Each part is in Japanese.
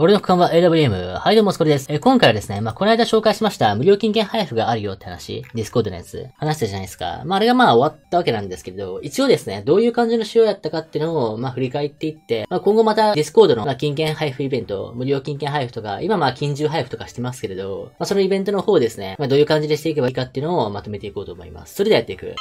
俺の区間は AWM。はい、どうも、すこれです。え、今回はですね、まあ、この間紹介しました、無料金券配布があるよって話、ディスコードのやつ、話したじゃないですか。まあ、あれがまあ、終わったわけなんですけど、一応ですね、どういう感じの仕様やったかっていうのを、ま振り返っていって、まあ、今後またディスコードの、ま金券配布イベント、無料金券配布とか、今ま金獣配布とかしてますけれど、まあ、そのイベントの方ですね、まあ、どういう感じでしていけばいいかっていうのをまとめていこうと思います。それではやっていく。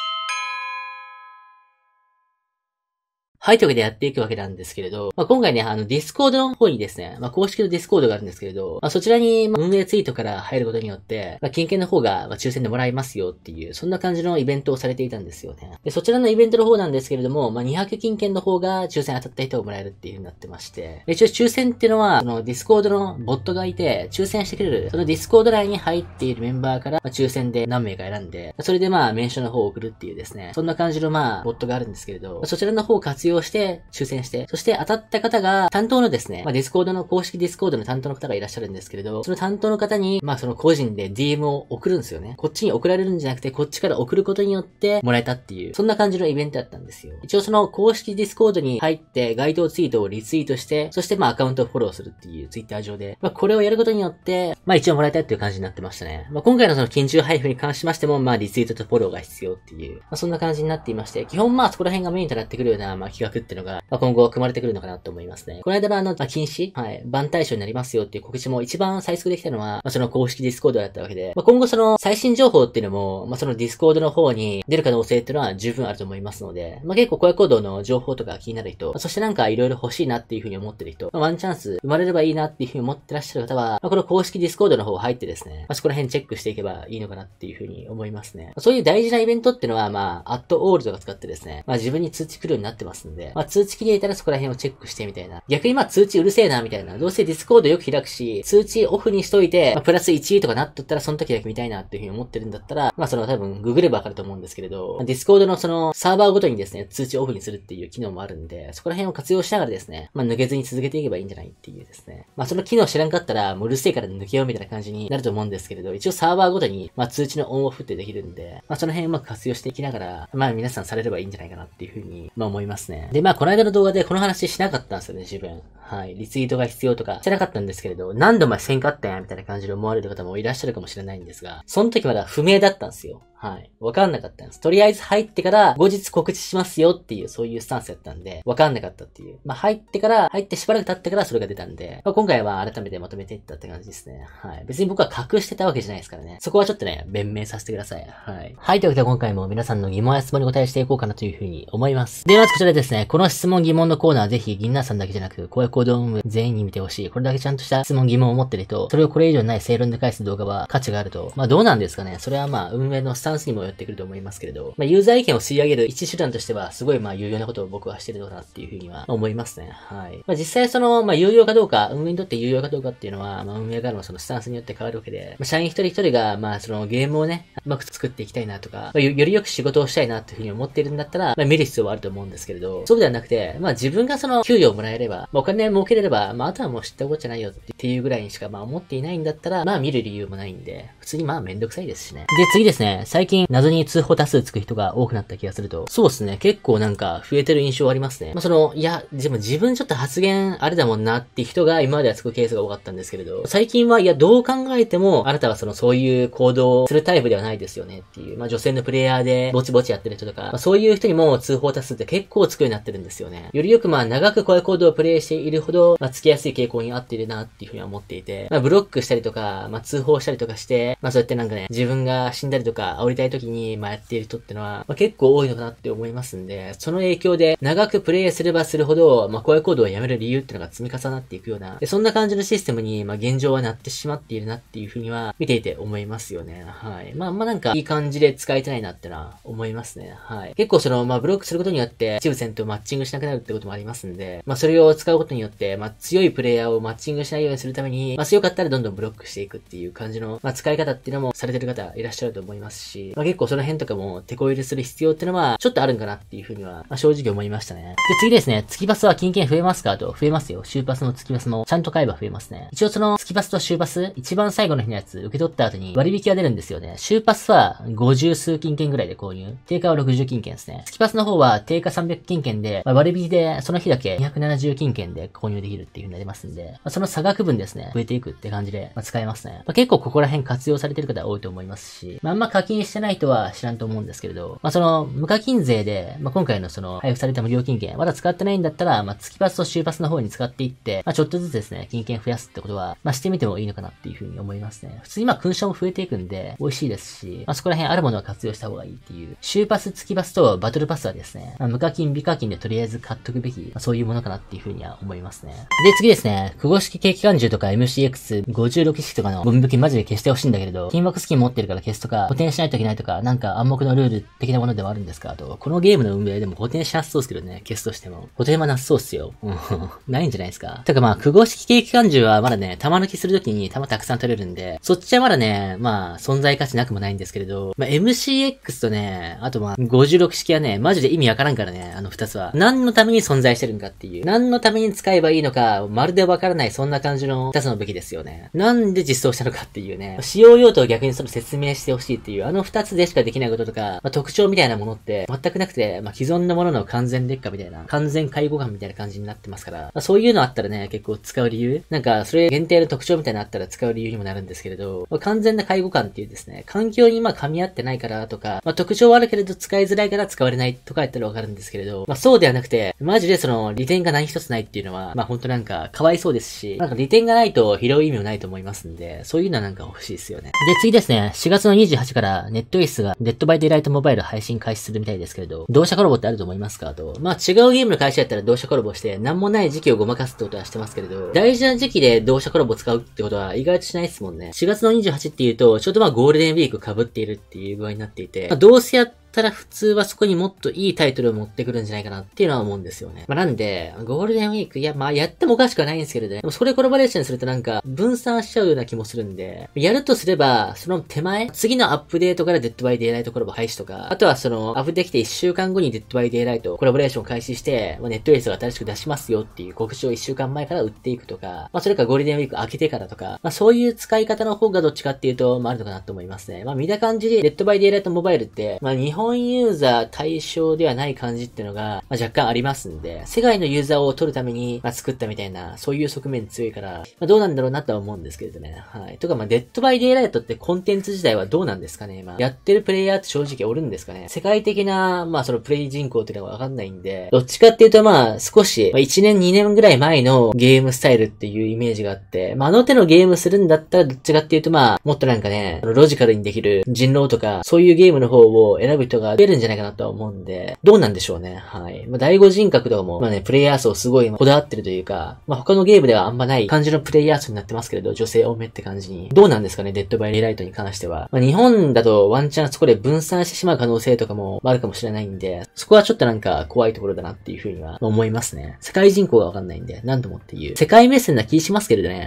はい、というわけでやっていくわけなんですけれど、まあ、今回ね、あの、ディスコードの方にですね、まあ、公式のディスコードがあるんですけれど、まあ、そちらに、ま運営ツイートから入ることによって、まあ、金券の方が、ま抽選でもらえますよっていう、そんな感じのイベントをされていたんですよね。で、そちらのイベントの方なんですけれども、ま200金券の方が抽選当たった人をもらえるっていう風になってまして、一応抽選っていうのは、そのディスコードのボットがいて、抽選してくれる、そのディスコード内に入っているメンバーから、ま抽選で何名か選んで、それでまあ、名称の方を送るっていうですね、そんな感じのまあ、ボットがあるんですけれど、そちらの方を活用をして、抽選して、そして当たった方が、担当のですね、まあ、ディスコードの、公式ディスコードの担当の方がいらっしゃるんですけれど、その担当の方に、まあ、その個人で DM を送るんですよね。こっちに送られるんじゃなくて、こっちから送ることによって、もらえたっていう、そんな感じのイベントだったんですよ。一応その公式ディスコードに入って、該当ツイートをリツイートして、そしてまあ、アカウントをフォローするっていうツイッター上で、まあ、これをやることによって、まあ、一応もらえたっていう感じになってましたね。まあ、今回のその緊急配布に関しましても、まあ、リツイートとフォローが必要っていう、まあ、そんな感じになっていまして、基本まあ、そこら辺がメインとなってくるような、まあ、気が学っていうのが、まあ、今後組まれてくるのかなと思いますね。この間のあの、まあ、禁止はい、番対象になりますよっていう告知も一番最速できたのは、まあ、その公式ディスコードだったわけで、まあ、今後その最新情報っていうのも、まあ、そのディスコードの方に出る可能性っていうのは十分あると思いますので、まあ、結構荒野行動の情報とか気になる人、まあ、そしてなんかいろいろ欲しいなっていうふうに思ってる人、まあ、ワンチャンス生まれればいいなっていうふうに思ってらっしゃる方は、まあ、この公式ディスコードの方入ってですね、まあ、そこら辺チェックしていけばいいのかなっていうふうに思いますね。そういう大事なイベントっていうのは、まあ、アットオールドが使ってですね、まあ自分に通知来るようになってますんで、で、まあ、通知切れたらそこら辺をチェックしてみたいな。逆にまあ通知うるせえなみたいな。どうせディスコードよく開くし、通知オフにしといて、まあ、プラス1とかなっとったらその時だけ見たいなっていうふうに思ってるんだったら、まあその多分ググればわかると思うんですけれど、ディスコードのそのサーバーごとにですね、通知オフにするっていう機能もあるんで、そこら辺を活用しながらですね、まあ抜けずに続けていけばいいんじゃないっていうですね。まあその機能知らんかったら、もううるせえから抜けようみたいな感じになると思うんですけれど、一応サーバーごとに、まあ通知のオンオフってできるんで、まあその辺うまく活用していきながら、まあ皆さんされればいいんじゃないかなっていうふうに、まあ思いますね。ね。で、まあ、この間の動画でこの話しなかったんですよね、自分。はい。リツイートが必要とかしてなかったんですけれど、何度前せんかったんやみたいな感じで思われる方もいらっしゃるかもしれないんですが、その時まだ不明だったんですよ。はい。わかんなかったんです。とりあえず入ってから後日告知しますよっていうそういうスタンスやったんで、わかんなかったっていう。まあ、入ってから、入ってしばらく経ってからそれが出たんで、まあ、今回は改めてまとめていったって感じですね。はい。別に僕は隠してたわけじゃないですからね。そこはちょっとね、弁明させてください。はい。はい。というわけで今回も皆さんの疑問や質問に答えしていこうかなというふうに思います。で、まずこちらですね、この質問疑問のコーナーぜひ、銀ナさんだけじゃなく、公約行動運営全員に見てほしい。これだけちゃんとした質問疑問を持ってると、それをこれ以上ない正論で返す動画は価値があると。まあ、どうなんですかね。それはまあ、運営のスタタンスにもよってくると思いますけれど、まあ、ユーザー意見を吸い上げる一手段としては、すごいまあ有用なことを僕はしてるのかなっていうふうには思いますね。はい。まあ、実際その、まあ、有用かどうか、運営にとって有用かどうかっていうのは、まあ、運営からのそのスタンスによって変わるわけで、まあ、社員一人一人が、まあ、そのゲームをね、うまく作っていきたいなとか、まあ、よりよく仕事をしたいなっていうふうに思っているんだったら、まあ、見る必要はあると思うんですけれど、そうではなくて、まあ、自分がその給与をもらえれば、まあ、お金儲けれれば、まあ、あとはもう知ったことじゃないよっていうぐらいにしか、まあ、思っていないんだったら、まあ、見る理由もないんで、普通にまあ、めんどくさいですしね。で、次ですね、最近謎に通報多数つく人が多くなった気がすると、そうですね、結構なんか増えてる印象ありますね。まあ、その、いや、でも自分ちょっと発言あれだもんなっていう人が今まではつくケースが多かったんですけれど、最近はいや、どう考えても、あなたはその、そういう行動をするタイプではないですよねっていう、まあ、女性のプレイヤーでぼちぼちやってる人とか、まあ、そういう人にも通報多数って結構つくようになってるんですよね。よりよくまあ、長くこういう行動をプレイしているほど、まあ、つきやすい傾向に合っているなっていうふうには思っていて、まあ、ブロックしたりとか、まあ、通報したりとかして、まあ、そうやってなんかね、自分が死んだりとか、降りたい時に、まあ、やっている人ってのは、まあ、結構多いのかなって思いますんで、その影響で、長くプレイすればするほど、まあ、声行動をやめる理由ってのが積み重なっていくような、でそんな感じのシステムに、まあ、現状はなってしまっているなっていうふうには、見ていて思いますよね。はい。まあ、まあ、なんか、いい感じで使えてないなってのは思いますね。はい。結構その、まあ、ブロックすることによって、チーム戦とマッチングしなくなるってこともありますんで、まあ、それを使うことによって、まあ、強いプレイヤーをマッチングしないようにするために、まあ、強かったらどんどんブロックしていくっていう感じの、まあ、使い方っていうのもされてる方いらっしゃると思いますし、し、まあ、結構その辺とかも手こ入れする必要っていうのは、ちょっとあるんかなっていうふうには、まあ、正直思いましたね。で、次ですね、月バスは金券増えますかと、増えますよ。週パスも月バスも、ちゃんと買えば増えますね。一応その、月バスと週パス、一番最後の日のやつ、受け取った後に割引が出るんですよね。週パスは、50数金券ぐらいで購入。定価は60金券ですね。月パスの方は、定価300金券で、まあ、割引で、その日だけ270金券で購入できるっていうふうになりますんで、まあ、その差額分ですね、増えていくって感じで、まあ、使えますね。まあ、結構ここら辺活用されてる方多いと思いますし、まあ、あんま課金してないとは知らんと思うんですけれど、まあ、その、無課金税で、まあ、今回のその、配布された無料金券、まだ使ってないんだったら、まあ、月パスと週パスの方に使っていって、まあ、ちょっとずつですね、金券増やすってことは、まあ、してみてもいいのかなっていうふうに思いますね。普通にま勲章も増えていくんで、美味しいですし、まあ、そこら辺あるものは活用した方がいいっていう、週パス、月パスとバトルパスはですね、まあ、無課金、微課金でとりあえず買っとくべき、まあ、そういうものかなっていうふうには思いますね。で、次ですね、久保式景気感中とか MCX56 式とかの文武器マジで消してほしいんだけれど、金枠スキン持ってるから消すとか、補填しないとといけないとか、なんか暗黙のルール的なものではあるんですかと、このゲームの運営でも固定しなさそうですけどね、消すとしても。固定はなさそうっすよ。うん。ないんじゃないですか。てかまあ、久保式景気感情はまだね、玉抜きするときに玉たくさん取れるんで、そっちはまだね、まあ、存在価値なくもないんですけれど、まあ、MCX とね、あとまあ、56式はね、マジで意味わからんからね、あの二つは。何のために存在してるんかっていう。何のために使えばいいのか、まるでわからない、そんな感じの二つの武器ですよね。なんで実装したのかっていうね。使用用途を逆にその説明してほしいっていう、あの二つでしかできないこととか、まあ、特徴みたいなものって全くなくて、まあ、既存のものの完全劣化みたいな、完全介護感みたいな感じになってますから、まあ、そういうのあったらね、結構使う理由なんか、それ限定の特徴みたいなのあったら使う理由にもなるんですけれど、まあ、完全な介護感っていうですね、環境にまあ噛み合ってないからとか、まあ、特徴はあるけれど使いづらいから使われないとかやったらわかるんですけれど、まあ、そうではなくて、マジでその利点が何一つないっていうのは、まあ、ほんとなんか、かわいそうですし、なんか利点がないと拾う意味もないと思いますんで、そういうのはなんか欲しいですよね。で、次ですね、4月の28から、ネットイースがデッドバイデイライトモバイル配信開始するみたいですけれど、同社コラボってあると思いますかと。まあ違うゲームの会社やったら同社コラボして、なんもない時期をごまかすってことはしてますけれど、大事な時期で同社コラボ使うってことは意外としないですもんね。4月の28っていうと、ちょうどまあゴールデンウィーク被っているっていう具合になっていて、まあ、どうせやってったら普通はそこにもっといいタイトルを持ってくるんじゃないかなっていうのは思うんですよね。まあ、なんで、ゴールデンウィーク、いや、まあ、やってもおかしくはないんですけれどね。でもそれコラボレーションするとなんか、分散しちゃうような気もするんで、やるとすれば、その手前、次のアップデートからデッドバイデイライトコラボ廃止とか、あとはその、アップできて1週間後にデッドバイデイライトコラボレーションを開始して、まあ、ネットレースが新しく出しますよっていう告知を1週間前から売っていくとか、まあ、それかゴールデンウィーク明けてからとか、まあ、そういう使い方の方がどっちかっていうと、まあ、あるのかなと思いますね。まあ、見た感じで、デッドバイデイライトモバイルって、まあ、日本本ユーザー対象ではない感じっていうのが、まあ、若干ありますんで、世界のユーザーを取るために、まあ、作ったみたいな、そういう側面強いから、まあ、どうなんだろうなとは思うんですけれどね。はい。とか、まあ、デッドバイデイライトってコンテンツ自体はどうなんですかね。まあ、やってるプレイヤーって正直おるんですかね。世界的な、まあ、そのプレイ人口っていうのはわかんないんで、どっちかっていうと、まあ、少し、まあ、1年2年ぐらい前のゲームスタイルっていうイメージがあって、まあ、あの手のゲームするんだったらどっちかっていうと、まあ、もっとなんかね、ロジカルにできる人狼とか、そういうゲームの方を選ぶ人人が増えるんじゃないかなとは思うんで、どうなんでしょうね。はい。まあ、第五人格とも、まあね、プレイヤー層すごいこだわってるというか、まあ、他のゲームではあんまない感じのプレイヤー層になってますけれど、女性多めって感じに。どうなんですかね、デッドバイリライトに関しては。まあ、日本だとワンチャンそこで分散してしまう可能性とかもあるかもしれないんで、そこはちょっとなんか怖いところだなっていうふうには思いますね。世界人口がわかんないんで、何度もっていう。世界目線な気しますけれどね。